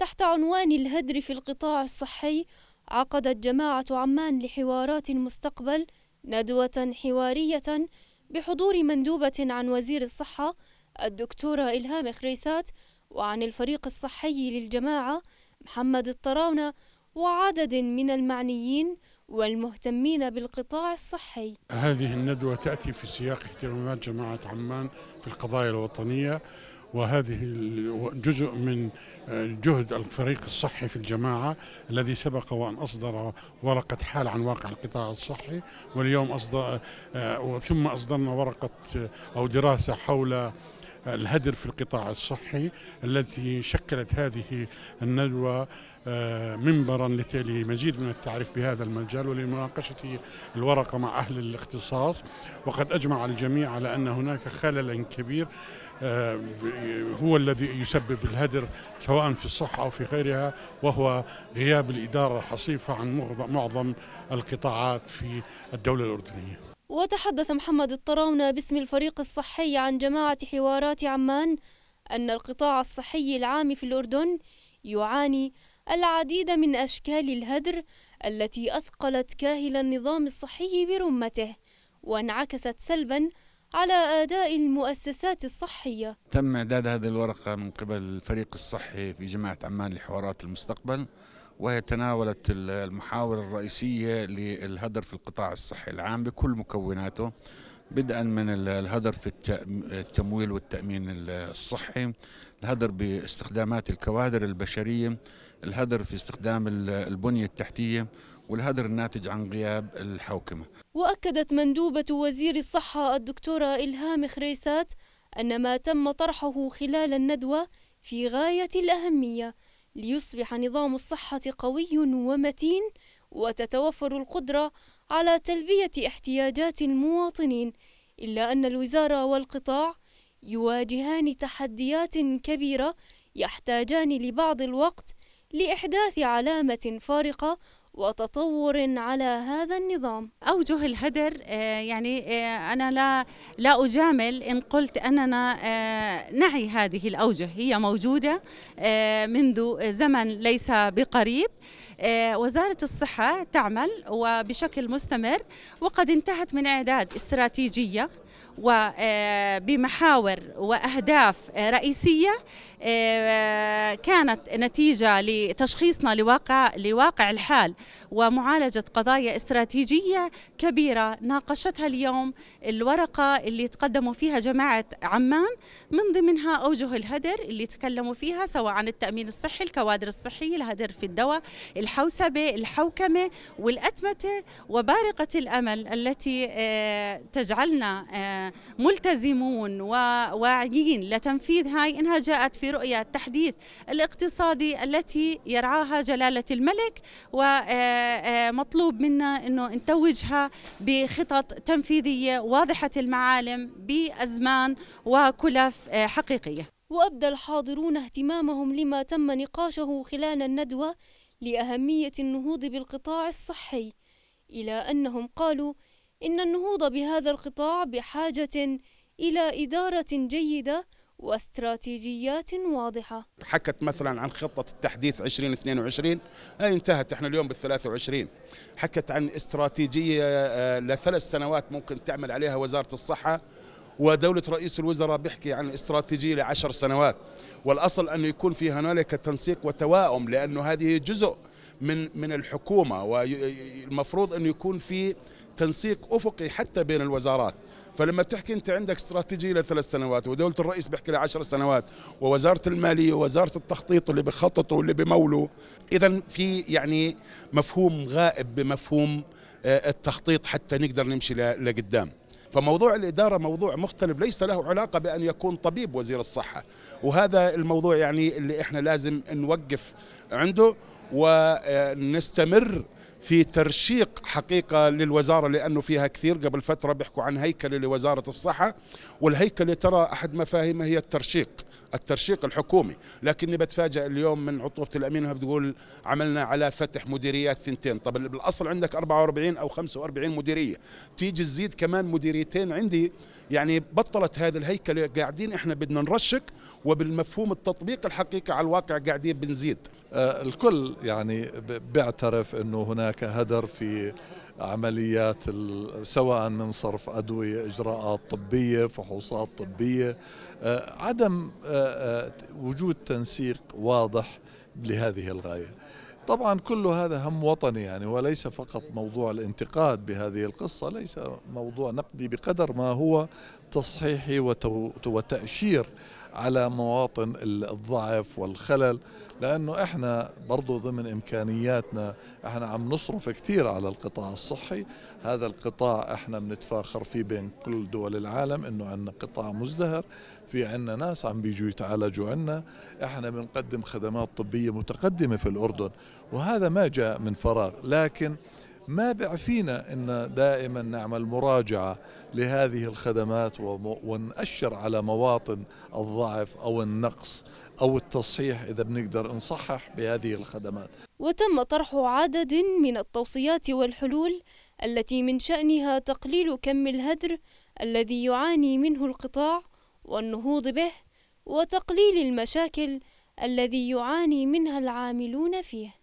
تحت عنوان الهدر في القطاع الصحي عقدت جماعة عمان لحوارات المستقبل ندوة حوارية بحضور مندوبة عن وزير الصحة الدكتورة إلهام خريسات وعن الفريق الصحي للجماعة محمد الطراونة وعدد من المعنيين والمهتمين بالقطاع الصحي هذه الندوة تأتي في سياق اهتمامات جماعة عمان في القضايا الوطنية وهذه جزء من آه، جهد الفريق الصحي في الجماعة الذي سبق وأن أصدر ورقة حال عن واقع القطاع الصحي واليوم أصدر آه، ثم أصدرنا ورقة آه، أو دراسة حول الهدر في القطاع الصحي التي شكلت هذه الندوة آه، منبرا لتالي مزيد من التعريف بهذا المجال ولمناقشة الورقة مع أهل الاختصاص وقد أجمع الجميع على أن هناك خللا كبير آه، هو الذي يسبب الهدر سواء في الصحة أو في غيرها وهو غياب الإدارة الحصيفة عن معظم القطاعات في الدولة الأردنية وتحدث محمد الطراونة باسم الفريق الصحي عن جماعة حوارات عمان أن القطاع الصحي العام في الأردن يعاني العديد من أشكال الهدر التي أثقلت كاهل النظام الصحي برمته وانعكست سلبا على أداء المؤسسات الصحية تم إعداد هذه الورقة من قبل الفريق الصحي في جماعة عمان لحوارات المستقبل وهي تناولت المحاور الرئيسية للهدر في القطاع الصحي العام بكل مكوناته بدءا من الهدر في التمويل والتأمين الصحي الهدر باستخدامات الكوادر البشرية الهدر في استخدام البنية التحتية والهدر الناتج عن غياب الحوكمة وأكدت مندوبة وزير الصحة الدكتورة إلهام خريسات أن ما تم طرحه خلال الندوة في غاية الأهمية ليصبح نظام الصحة قوي ومتين وتتوفر القدرة على تلبية احتياجات المواطنين إلا أن الوزارة والقطاع يواجهان تحديات كبيرة يحتاجان لبعض الوقت لإحداث علامة فارقة وتطور على هذا النظام أوجه الهدر آه، يعني آه، أنا لا لا أجامل إن قلت أننا آه، نعي هذه الأوجه هي موجودة منذ زمن ليس بقريب وزارة الصحة تعمل وبشكل مستمر وقد انتهت من إعداد استراتيجية وبمحاور وأهداف رئيسية كانت نتيجة لتشخيصنا لواقع لواقع الحال ومعالجة قضايا استراتيجية كبيرة ناقشتها اليوم الورقة اللي تقدموا فيها جماعة عمان من ضمنها أوجه الهدر اللي تكلموا فيها سواء عن التأمين الصحي الكوادر الصحية الهدر في الدواء الحوسبة الحوكمة والأتمتة وبارقة الأمل التي آه، تجعلنا آه، ملتزمون وواعيين لتنفيذ هاي إنها جاءت في رؤية التحديث الاقتصادي التي يرعاها جلالة الملك و آه، آه، مطلوب منا انه نتوجها بخطط تنفيذيه واضحه المعالم بازمان وكلف آه، حقيقيه. وابدى الحاضرون اهتمامهم لما تم نقاشه خلال الندوه لاهميه النهوض بالقطاع الصحي الى انهم قالوا ان النهوض بهذا القطاع بحاجه الى اداره جيده واستراتيجيات واضحة حكت مثلا عن خطة التحديث 2022 هاي انتهت احنا اليوم بال 23 حكت عن استراتيجية آه، لثلاث سنوات ممكن تعمل عليها وزارة الصحة ودولة رئيس الوزراء بيحكي عن استراتيجية لعشر سنوات والأصل أنه يكون في هنالك تنسيق وتواؤم لأنه هذه جزء من من الحكومه والمفروض انه يكون في تنسيق افقي حتى بين الوزارات فلما بتحكي انت عندك استراتيجيه لثلاث سنوات ودوله الرئيس بيحكي لها 10 سنوات ووزاره الماليه ووزاره التخطيط اللي بخططوا واللي بمولوا اذا في يعني مفهوم غائب بمفهوم آه، التخطيط حتى نقدر نمشي لقدام فموضوع الإدارة موضوع مختلف ليس له علاقة بأن يكون طبيب وزير الصحة وهذا الموضوع يعني اللي إحنا لازم نوقف عنده ونستمر في ترشيق حقيقة للوزارة لأنه فيها كثير قبل فترة بيحكوا عن هيكلة لوزارة الصحة والهيكلة ترى أحد مفاهيمها هي الترشيق الترشيق الحكومي لكني بتفاجأ اليوم من عطوفة الأمين وهي بتقول عملنا على فتح مديريات ثنتين طب بالأصل عندك 44 أو 45 مديرية تيجي تزيد كمان مديريتين عندي يعني بطلت هذه الهيكلة قاعدين إحنا بدنا نرشق وبالمفهوم التطبيق الحقيقي على الواقع قاعدين بنزيد آه، الكل يعني بيعترف أنه هناك هناك هدر في عمليات سواء من صرف أدوية إجراءات طبية فحوصات طبية آه، عدم آه، آه، وجود تنسيق واضح لهذه الغاية طبعا كل هذا هم وطني يعني وليس فقط موضوع الانتقاد بهذه القصة ليس موضوع نقدي بقدر ما هو تصحيحي وتأشير على مواطن الضعف والخلل لانه احنا برضه ضمن امكانياتنا احنا عم نصرف كثير على القطاع الصحي هذا القطاع احنا بنتفاخر فيه بين كل دول العالم انه عندنا قطاع مزدهر في عندنا ناس عم بيجوا يتعالجوا عندنا احنا بنقدم خدمات طبيه متقدمه في الاردن وهذا ما جاء من فراغ لكن ما بيعفينا ان دائما نعمل مراجعه لهذه الخدمات ونأشر على مواطن الضعف او النقص او التصحيح اذا بنقدر نصحح بهذه الخدمات. وتم طرح عدد من التوصيات والحلول التي من شأنها تقليل كم الهدر الذي يعاني منه القطاع والنهوض به وتقليل المشاكل الذي يعاني منها العاملون فيه.